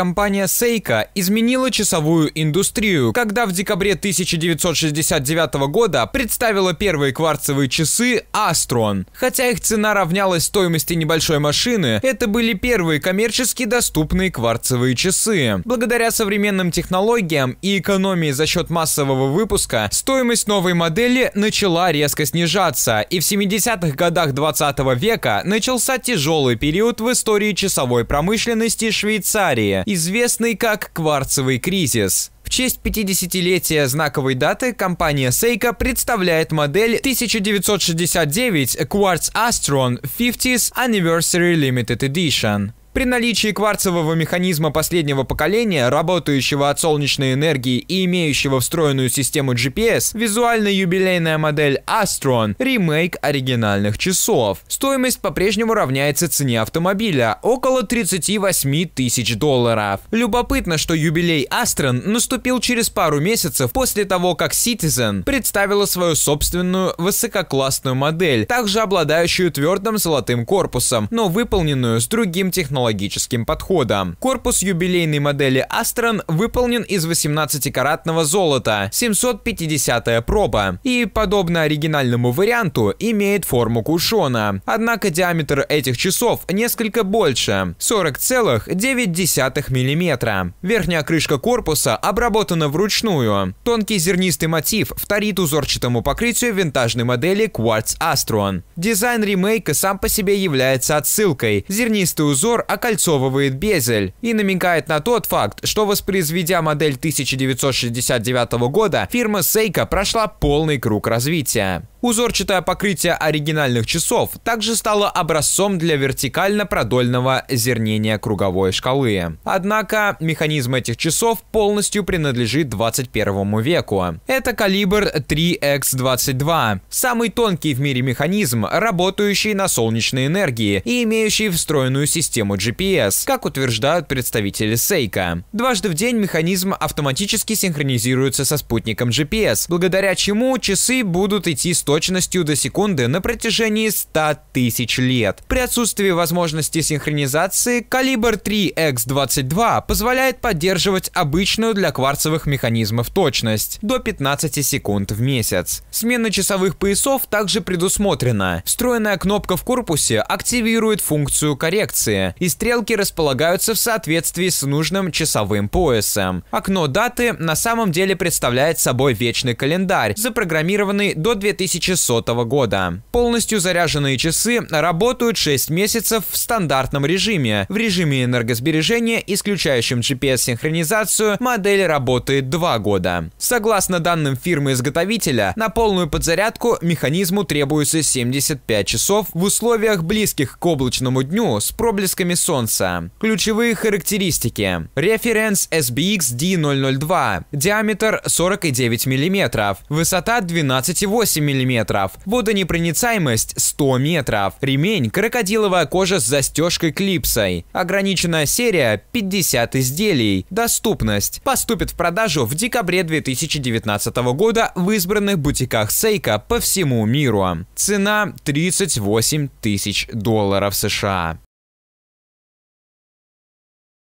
компания Seiko изменила часовую индустрию, когда в декабре 1969 года представила первые кварцевые часы Astron. Хотя их цена равнялась стоимости небольшой машины, это были первые коммерчески доступные кварцевые часы. Благодаря современным технологиям и экономии за счет массового выпуска, стоимость новой модели начала резко снижаться, и в 70-х годах 20 века начался тяжелый период в истории часовой промышленности Швейцарии известный как «Кварцевый кризис». В честь 50-летия знаковой даты компания Seiko представляет модель 1969 Quartz Astron 50 th Anniversary Limited Edition. При наличии кварцевого механизма последнего поколения, работающего от солнечной энергии и имеющего встроенную систему GPS, визуально юбилейная модель Astron – ремейк оригинальных часов. Стоимость по-прежнему равняется цене автомобиля – около 38 тысяч долларов. Любопытно, что юбилей Astron наступил через пару месяцев после того, как Citizen представила свою собственную высококлассную модель, также обладающую твердым золотым корпусом, но выполненную с другим технологией технологическим подходом. Корпус юбилейной модели Астрон выполнен из 18-каратного золота, 750 я проба, и, подобно оригинальному варианту, имеет форму кушона. Однако диаметр этих часов несколько больше – 40,9 мм. Верхняя крышка корпуса обработана вручную. Тонкий зернистый мотив вторит узорчатому покрытию винтажной модели Quartz Astron. Дизайн ремейка сам по себе является отсылкой. Зернистый узор окольцовывает безель и намекает на тот факт, что воспроизведя модель 1969 года, фирма Seiko прошла полный круг развития. Узорчатое покрытие оригинальных часов также стало образцом для вертикально-продольного зернения круговой шкалы. Однако механизм этих часов полностью принадлежит 21 веку. Это калибр 3x22, самый тонкий в мире механизм, работающий на солнечной энергии и имеющий встроенную систему GPS, как утверждают представители Seiko. Дважды в день механизм автоматически синхронизируется со спутником GPS, благодаря чему часы будут идти 100 точностью до секунды на протяжении 100 тысяч лет. При отсутствии возможности синхронизации, калибр 3x22 позволяет поддерживать обычную для кварцевых механизмов точность до 15 секунд в месяц. Смена часовых поясов также предусмотрена. Встроенная кнопка в корпусе активирует функцию коррекции, и стрелки располагаются в соответствии с нужным часовым поясом. Окно даты на самом деле представляет собой вечный календарь, запрограммированный до 2000 2100 года. Полностью заряженные часы работают 6 месяцев в стандартном режиме. В режиме энергосбережения, исключающем GPS-синхронизацию, модель работает 2 года. Согласно данным фирмы-изготовителя, на полную подзарядку механизму требуется 75 часов в условиях близких к облачному дню с проблесками солнца. Ключевые характеристики. Референс SBX D002. Диаметр 49 мм. Высота 12,8 мм метров. Водонепроницаемость 100 метров. Ремень – крокодиловая кожа с застежкой-клипсой. Ограниченная серия – 50 изделий. Доступность. Поступит в продажу в декабре 2019 года в избранных бутиках Сейка по всему миру. Цена – 38 тысяч долларов США.